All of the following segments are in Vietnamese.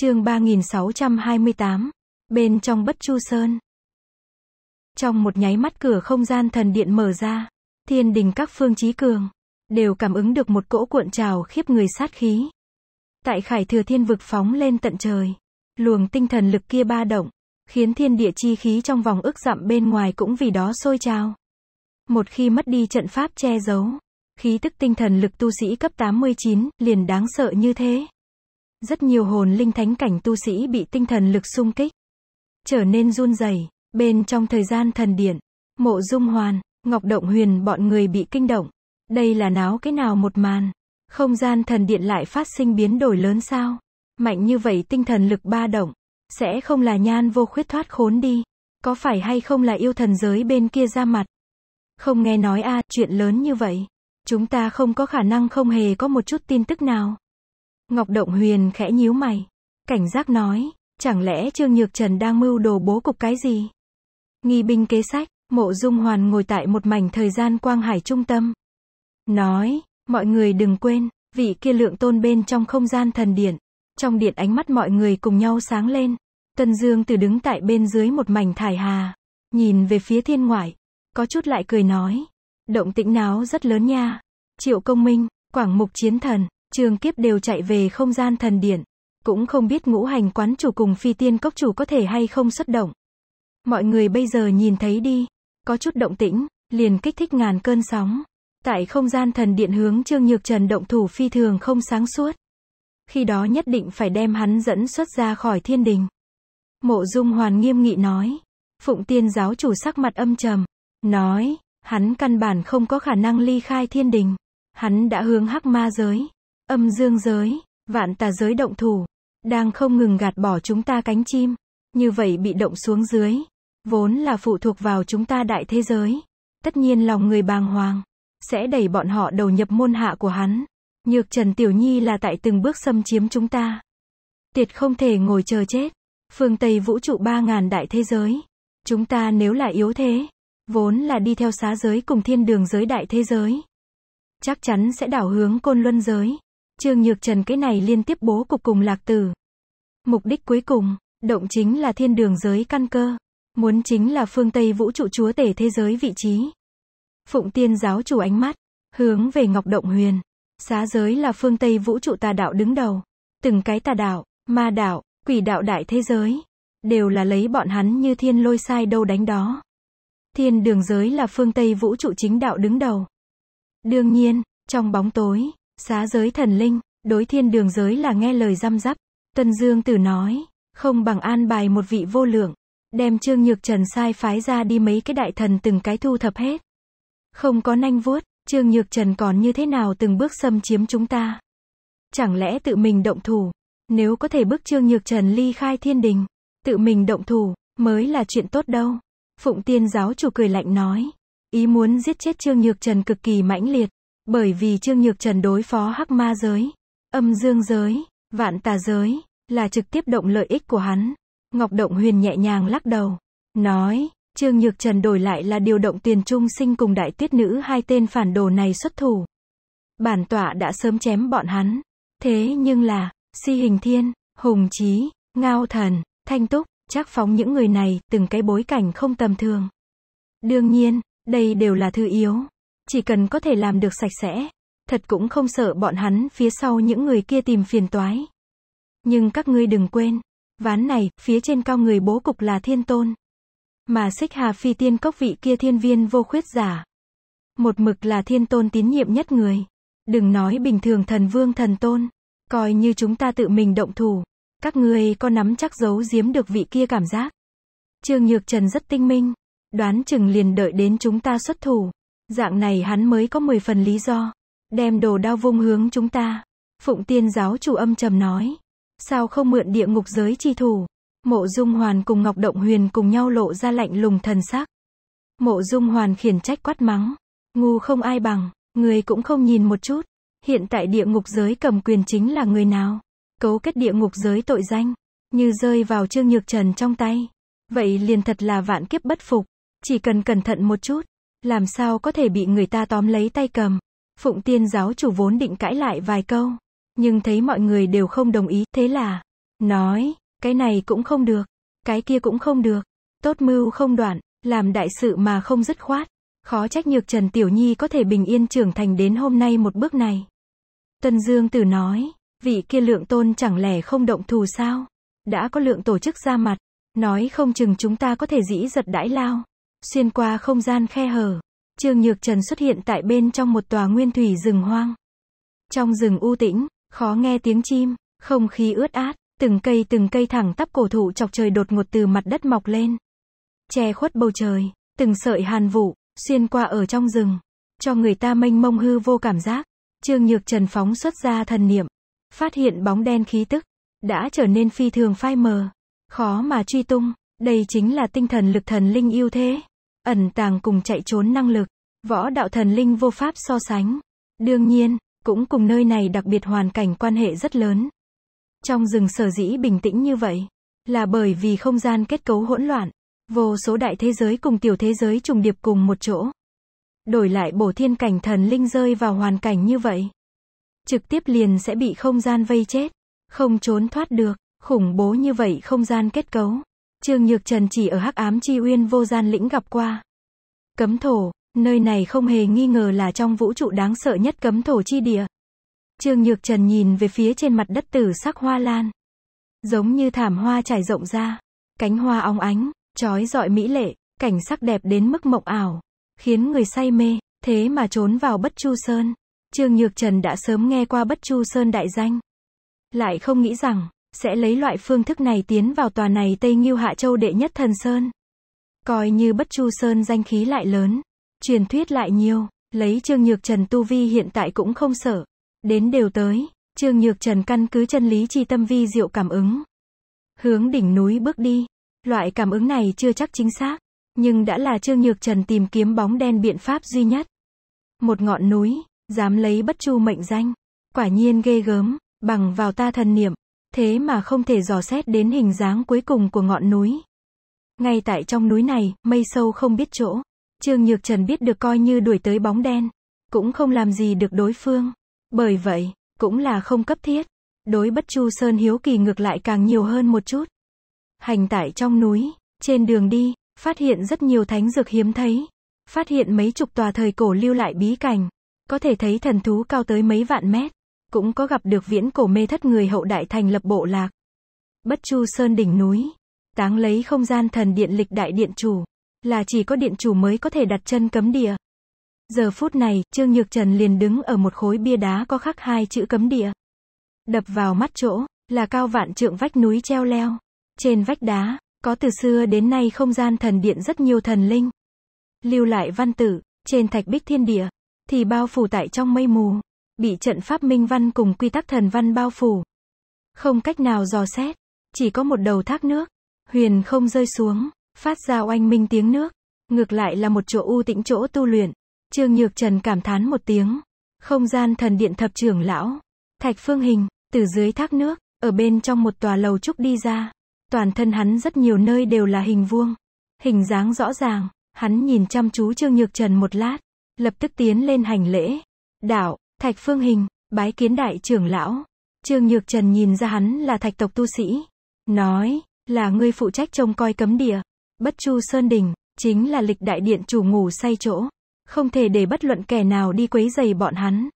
Chương 3628. Bên trong Bất Chu Sơn. Trong một nháy mắt cửa không gian thần điện mở ra, thiên đình các phương trí cường đều cảm ứng được một cỗ cuộn trào khiếp người sát khí. Tại Khải Thừa Thiên vực phóng lên tận trời, luồng tinh thần lực kia ba động, khiến thiên địa chi khí trong vòng ức dặm bên ngoài cũng vì đó sôi trào. Một khi mất đi trận pháp che giấu, khí tức tinh thần lực tu sĩ cấp 89 liền đáng sợ như thế. Rất nhiều hồn linh thánh cảnh tu sĩ bị tinh thần lực xung kích, trở nên run rẩy. Bên trong thời gian thần điện, Mộ Dung Hoàn, Ngọc Động Huyền bọn người bị kinh động. Đây là náo cái nào một màn? Không gian thần điện lại phát sinh biến đổi lớn sao? Mạnh như vậy tinh thần lực ba động, sẽ không là nhan vô khuyết thoát khốn đi. Có phải hay không là yêu thần giới bên kia ra mặt? Không nghe nói a, à, chuyện lớn như vậy, chúng ta không có khả năng không hề có một chút tin tức nào. Ngọc Động Huyền khẽ nhíu mày. Cảnh giác nói, chẳng lẽ Trương Nhược Trần đang mưu đồ bố cục cái gì? Nghi binh kế sách, mộ dung hoàn ngồi tại một mảnh thời gian quang hải trung tâm. Nói, mọi người đừng quên, vị kia lượng tôn bên trong không gian thần điện. Trong điện ánh mắt mọi người cùng nhau sáng lên. Tân Dương từ đứng tại bên dưới một mảnh thải hà. Nhìn về phía thiên ngoại. Có chút lại cười nói. Động tĩnh náo rất lớn nha. Triệu công minh, quảng mục chiến thần, Trường kiếp đều chạy về không gian thần điện, Cũng không biết ngũ hành quán chủ cùng phi tiên cốc chủ có thể hay không xuất động. Mọi người bây giờ nhìn thấy đi. Có chút động tĩnh, liền kích thích ngàn cơn sóng. Tại không gian thần điện hướng Trương Nhược Trần động thủ phi thường không sáng suốt. Khi đó nhất định phải đem hắn dẫn xuất ra khỏi thiên đình. Mộ Dung Hoàn nghiêm nghị nói. Phụng tiên giáo chủ sắc mặt âm trầm. Nói, hắn căn bản không có khả năng ly khai thiên đình. Hắn đã hướng hắc ma giới. Âm dương giới, vạn tà giới động thủ, đang không ngừng gạt bỏ chúng ta cánh chim, như vậy bị động xuống dưới, vốn là phụ thuộc vào chúng ta đại thế giới. Tất nhiên lòng người bàng hoàng, sẽ đẩy bọn họ đầu nhập môn hạ của hắn. Nhược Trần Tiểu Nhi là tại từng bước xâm chiếm chúng ta. Tiệt không thể ngồi chờ chết. Phương Tây vũ trụ ba ngàn đại thế giới. Chúng ta nếu là yếu thế, vốn là đi theo xá giới cùng thiên đường giới đại thế giới. Chắc chắn sẽ đảo hướng côn luân giới. Trương Nhược Trần cái này liên tiếp bố cục cùng lạc tử. Mục đích cuối cùng, động chính là thiên đường giới căn cơ. Muốn chính là phương Tây vũ trụ chúa tể thế giới vị trí. Phụng tiên giáo chủ ánh mắt, hướng về Ngọc Động Huyền. Xá giới là phương Tây vũ trụ tà đạo đứng đầu. Từng cái tà đạo, ma đạo, quỷ đạo đại thế giới. Đều là lấy bọn hắn như thiên lôi sai đâu đánh đó. Thiên đường giới là phương Tây vũ trụ chính đạo đứng đầu. Đương nhiên, trong bóng tối, Xá giới thần linh, đối thiên đường giới là nghe lời răm rắp. Tân Dương Tử nói, không bằng an bài một vị vô lượng, đem Trương Nhược Trần sai phái ra đi mấy cái đại thần từng cái thu thập hết. Không có nanh vuốt, Trương Nhược Trần còn như thế nào từng bước xâm chiếm chúng ta? Chẳng lẽ tự mình động thủ? Nếu có thể bước Trương Nhược Trần ly khai thiên đình, tự mình động thủ, mới là chuyện tốt đâu. Phụng tiên giáo chủ cười lạnh nói, ý muốn giết chết Trương Nhược Trần cực kỳ mãnh liệt, bởi vì Trương Nhược Trần đối phó hắc ma giới, âm dương giới, vạn tà giới, là trực tiếp động lợi ích của hắn. Ngọc Động Huyền nhẹ nhàng lắc đầu, nói, Trương Nhược Trần đổi lại là điều động tiền trung sinh cùng đại tiết nữ hai tên phản đồ này xuất thủ. Bản tọa đã sớm chém bọn hắn. Thế nhưng là, si hình thiên, hùng trí, ngao thần, thanh túc, chắc phóng những người này từng cái bối cảnh không tầm thường. Đương nhiên, đây đều là thứ yếu. Chỉ cần có thể làm được sạch sẽ, thật cũng không sợ bọn hắn phía sau những người kia tìm phiền toái. Nhưng các ngươi đừng quên, ván này, phía trên cao người bố cục là thiên tôn. Mà xích hà phi tiên cốc vị kia thiên viên vô khuyết giả. Một mực là thiên tôn tín nhiệm nhất người. Đừng nói bình thường thần vương thần tôn. Coi như chúng ta tự mình động thủ. Các ngươi có nắm chắc giấu giếm được vị kia cảm giác. Trương Nhược Trần rất tinh minh. Đoán chừng liền đợi đến chúng ta xuất thủ. Dạng này hắn mới có 10 phần lý do. Đem đồ đao vung hướng chúng ta. Phụng tiên giáo chủ âm trầm nói. Sao không mượn địa ngục giới chi thủ? Mộ Dung Hoàn cùng Ngọc Động Huyền cùng nhau lộ ra lạnh lùng thần sắc. Mộ Dung Hoàn khiển trách quát mắng. Ngu không ai bằng, người cũng không nhìn một chút. Hiện tại địa ngục giới cầm quyền chính là người nào? Cấu kết địa ngục giới tội danh, như rơi vào Trương Nhược Trần trong tay. Vậy liền thật là vạn kiếp bất phục, chỉ cần cẩn thận một chút, làm sao có thể bị người ta tóm lấy tay cầm. Phụng tiên giáo chủ vốn định cãi lại vài câu. Nhưng thấy mọi người đều không đồng ý, thế là, nói, cái này cũng không được, cái kia cũng không được. Tốt mưu không đoạn, làm đại sự mà không dứt khoát. Khó trách nhược Trần Tiểu Nhi có thể bình yên trưởng thành đến hôm nay một bước này. Tân Dương Tử nói, vị kia lượng tôn chẳng lẽ không động thù sao? Đã có lượng tổ chức ra mặt, nói không chừng chúng ta có thể dĩ giật đãi lao. Xuyên qua không gian khe hở, Trương Nhược Trần xuất hiện tại bên trong một tòa nguyên thủy rừng hoang. Trong rừng u tĩnh, khó nghe tiếng chim, không khí ướt át, từng cây từng cây thẳng tắp cổ thụ chọc trời đột ngột từ mặt đất mọc lên. Che khuất bầu trời, từng sợi hàn vụ, xuyên qua ở trong rừng, cho người ta mênh mông hư vô cảm giác. Trương Nhược Trần phóng xuất ra thần niệm, phát hiện bóng đen khí tức, đã trở nên phi thường phai mờ, khó mà truy tung, đây chính là tinh thần lực thần linh yêu thế ẩn tàng cùng chạy trốn năng lực, võ đạo thần linh vô pháp so sánh. Đương nhiên, cũng cùng nơi này đặc biệt hoàn cảnh quan hệ rất lớn. Trong rừng sở dĩ bình tĩnh như vậy, là bởi vì không gian kết cấu hỗn loạn, vô số đại thế giới cùng tiểu thế giới trùng điệp cùng một chỗ. Đổi lại bổ thiên cảnh thần linh rơi vào hoàn cảnh như vậy. Trực tiếp liền sẽ bị không gian vây chết, không trốn thoát được, khủng bố như vậy không gian kết cấu. Trương Nhược Trần chỉ ở Hắc Ám Chi Uyên vô gian lĩnh gặp qua. Cấm thổ, nơi này không hề nghi ngờ là trong vũ trụ đáng sợ nhất cấm thổ chi địa. Trương Nhược Trần nhìn về phía trên mặt đất tử sắc hoa lan. Giống như thảm hoa trải rộng ra, cánh hoa óng ánh, trói dọi mỹ lệ, cảnh sắc đẹp đến mức mộng ảo, khiến người say mê, thế mà trốn vào Bất Chu Sơn. Trương Nhược Trần đã sớm nghe qua Bất Chu Sơn đại danh. Lại không nghĩ rằng, sẽ lấy loại phương thức này tiến vào tòa này Tây Nghiêu Hạ Châu đệ nhất thần sơn. Coi như bất chu sơn danh khí lại lớn, truyền thuyết lại nhiều, lấy Trương Nhược Trần Tu Vi hiện tại cũng không sợ. Đến đều tới, Trương Nhược Trần căn cứ chân lý chi tâm vi diệu cảm ứng. Hướng đỉnh núi bước đi, loại cảm ứng này chưa chắc chính xác, nhưng đã là Trương Nhược Trần tìm kiếm bóng đen biện pháp duy nhất. Một ngọn núi, dám lấy bất chu mệnh danh, quả nhiên ghê gớm, bằng vào ta thần niệm, thế mà không thể dò xét đến hình dáng cuối cùng của ngọn núi. Ngay tại trong núi này, mây sâu không biết chỗ. Trương Nhược Trần biết được coi như đuổi tới bóng đen. Cũng không làm gì được đối phương. Bởi vậy, cũng là không cấp thiết. Đối bất chu sơn hiếu kỳ ngược lại càng nhiều hơn một chút. Hành tại trong núi, trên đường đi, phát hiện rất nhiều thánh dược hiếm thấy. Phát hiện mấy chục tòa thời cổ lưu lại bí cảnh. Có thể thấy thần thú cao tới mấy vạn mét cũng có gặp được viễn cổ mê thất người hậu đại thành lập bộ lạc. Bất Chu Sơn đỉnh núi, táng lấy không gian thần điện lịch đại điện chủ, là chỉ có điện chủ mới có thể đặt chân cấm địa. Giờ phút này, Trương Nhược Trần liền đứng ở một khối bia đá có khắc hai chữ cấm địa. Đập vào mắt chỗ, là cao vạn trượng vách núi treo leo. Trên vách đá, có từ xưa đến nay không gian thần điện rất nhiều thần linh. Lưu lại văn tử, trên thạch bích thiên địa, thì bao phủ tại trong mây mù bị trận pháp minh văn cùng quy tắc thần văn bao phủ. Không cách nào dò xét, chỉ có một đầu thác nước, huyền không rơi xuống, phát ra oanh minh tiếng nước, ngược lại là một chỗ u tĩnh chỗ tu luyện. Trương Nhược Trần cảm thán một tiếng, không gian thần điện thập trưởng lão, thạch phương hình, từ dưới thác nước, ở bên trong một tòa lầu trúc đi ra, toàn thân hắn rất nhiều nơi đều là hình vuông, hình dáng rõ ràng, hắn nhìn chăm chú Trương Nhược Trần một lát, lập tức tiến lên hành lễ, đạo, Thạch Phương Hình, bái kiến đại trưởng lão. Trương Nhược Trần nhìn ra hắn là thạch tộc tu sĩ. Nói, là ngươi phụ trách trông coi cấm địa. Bất Chu Sơn Đình, chính là lịch đại điện chủ ngủ say chỗ. Không thể để bất luận kẻ nào đi quấy giày bọn hắn.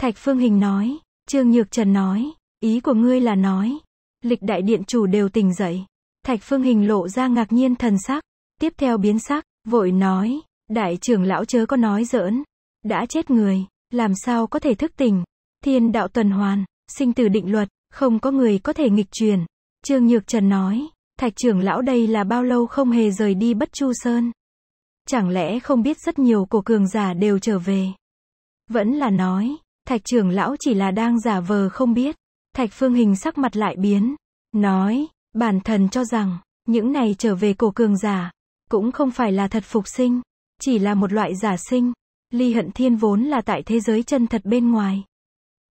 Thạch Phương Hình nói, Trương Nhược Trần nói, ý của ngươi là nói. Lịch đại điện chủ đều tỉnh dậy. Thạch Phương Hình lộ ra ngạc nhiên thần sắc. Tiếp theo biến sắc, vội nói, đại trưởng lão chớ có nói giỡn. Đã chết người làm sao có thể thức tỉnh. Thiên đạo tuần hoàn, sinh tử định luật, không có người có thể nghịch truyền. Trương Nhược Trần nói, thạch trưởng lão đây là bao lâu không hề rời đi bất chu sơn. Chẳng lẽ không biết rất nhiều cổ cường giả đều trở về. Vẫn là nói, thạch trưởng lão chỉ là đang giả vờ không biết. Thạch phương hình sắc mặt lại biến. Nói, bản thần cho rằng, những này trở về cổ cường giả, cũng không phải là thật phục sinh, chỉ là một loại giả sinh. Ly hận thiên vốn là tại thế giới chân thật bên ngoài.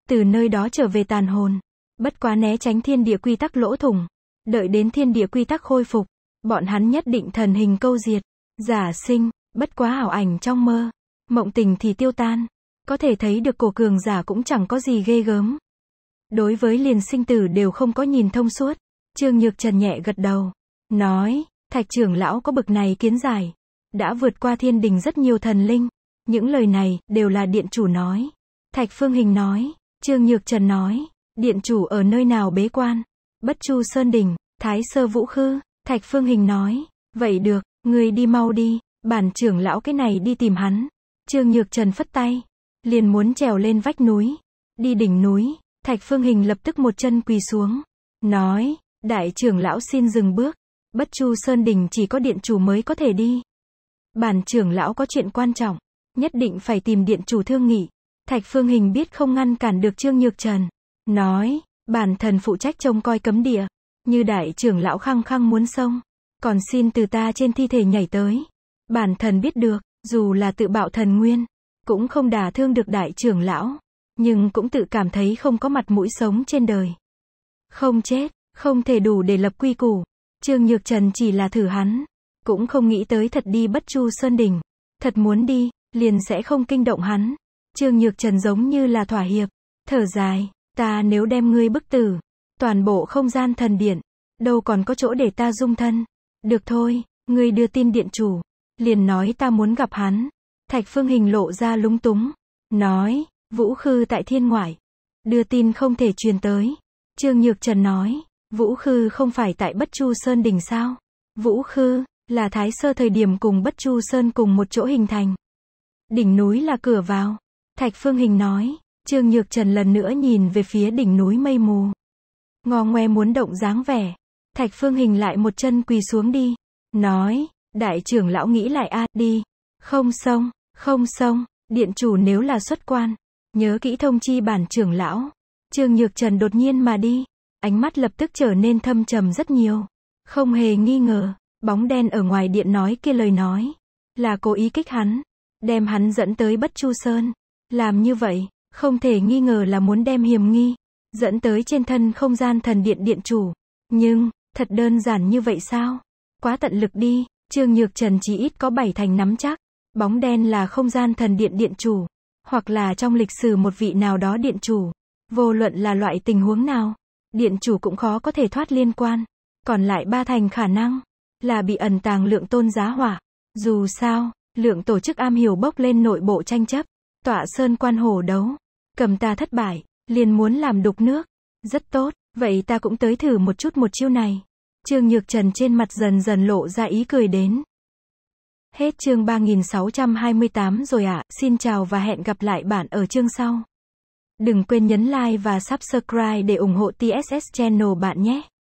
Từ nơi đó trở về tàn hồn. Bất quá né tránh thiên địa quy tắc lỗ thủng. Đợi đến thiên địa quy tắc khôi phục. Bọn hắn nhất định thần hình câu diệt. Giả sinh, bất quá ảo ảnh trong mơ. Mộng tình thì tiêu tan. Có thể thấy được cổ cường giả cũng chẳng có gì ghê gớm. Đối với liền sinh tử đều không có nhìn thông suốt. Trương Nhược Trần nhẹ gật đầu. Nói, thạch trưởng lão có bực này kiến giải. Đã vượt qua thiên đình rất nhiều thần linh. Những lời này đều là điện chủ nói. Thạch Phương Hình nói, Trương Nhược Trần nói, điện chủ ở nơi nào bế quan? Bất Chu Sơn Đình, Thái Sơ Vũ Khư, Thạch Phương Hình nói, vậy được, người đi mau đi, bản trưởng lão cái này đi tìm hắn. Trương Nhược Trần phất tay, liền muốn trèo lên vách núi, đi đỉnh núi, Thạch Phương Hình lập tức một chân quỳ xuống, nói, đại trưởng lão xin dừng bước, Bất Chu Sơn Đình chỉ có điện chủ mới có thể đi. Bản trưởng lão có chuyện quan trọng nhất định phải tìm điện chủ thương nghị. Thạch Phương Hình biết không ngăn cản được Trương Nhược Trần. Nói, bản thân phụ trách trông coi cấm địa. Như đại trưởng lão khăng khăng muốn xông. Còn xin từ ta trên thi thể nhảy tới. Bản thân biết được, dù là tự bạo thần nguyên, cũng không đả thương được đại trưởng lão. Nhưng cũng tự cảm thấy không có mặt mũi sống trên đời. Không chết, không thể đủ để lập quy củ. Trương Nhược Trần chỉ là thử hắn. Cũng không nghĩ tới thật đi bất chu Sơn đỉnh Thật muốn đi, liền sẽ không kinh động hắn. Trương Nhược Trần giống như là thỏa hiệp, thở dài, ta nếu đem ngươi bức tử, toàn bộ không gian thần điện, đâu còn có chỗ để ta dung thân. Được thôi, ngươi đưa tin điện chủ, liền nói ta muốn gặp hắn. Thạch Phương Hình lộ ra lúng túng, nói, Vũ Khư tại thiên ngoại, đưa tin không thể truyền tới. Trương Nhược Trần nói, Vũ Khư không phải tại Bất Chu Sơn đỉnh sao? Vũ Khư, là Thái Sơ thời điểm cùng Bất Chu Sơn cùng một chỗ hình thành. Đỉnh núi là cửa vào. Thạch Phương Hình nói. Trương Nhược Trần lần nữa nhìn về phía đỉnh núi mây mù. Ngò ngoe muốn động dáng vẻ. Thạch Phương Hình lại một chân quỳ xuống đi. Nói. Đại trưởng lão nghĩ lại a đi. Không xong, không xong, điện chủ nếu là xuất quan. Nhớ kỹ thông chi bản trưởng lão. Trương Nhược Trần đột nhiên mà đi. Ánh mắt lập tức trở nên thâm trầm rất nhiều. Không hề nghi ngờ, bóng đen ở ngoài điện nói kia lời nói. Là cố ý kích hắn đem hắn dẫn tới Bất Chu Sơn. Làm như vậy, không thể nghi ngờ là muốn đem hiểm nghi, dẫn tới trên thân không gian thần điện điện chủ. Nhưng, thật đơn giản như vậy sao? Quá tận lực đi, Trương Nhược Trần chỉ ít có bảy thành nắm chắc. Bóng đen là không gian thần điện điện chủ, hoặc là trong lịch sử một vị nào đó điện chủ. Vô luận là loại tình huống nào, điện chủ cũng khó có thể thoát liên quan. Còn lại ba thành khả năng, là bị ẩn tàng lượng tôn giá hỏa. Dù sao, Lượng tổ chức am hiểu bốc lên nội bộ tranh chấp, tọa sơn quan hồ đấu, cầm ta thất bại, liền muốn làm đục nước. Rất tốt, vậy ta cũng tới thử một chút một chiêu này. Trương Nhược Trần trên mặt dần dần lộ ra ý cười đến. Hết chương 3628 rồi ạ, à. xin chào và hẹn gặp lại bạn ở chương sau. Đừng quên nhấn like và subscribe để ủng hộ TSS Channel bạn nhé.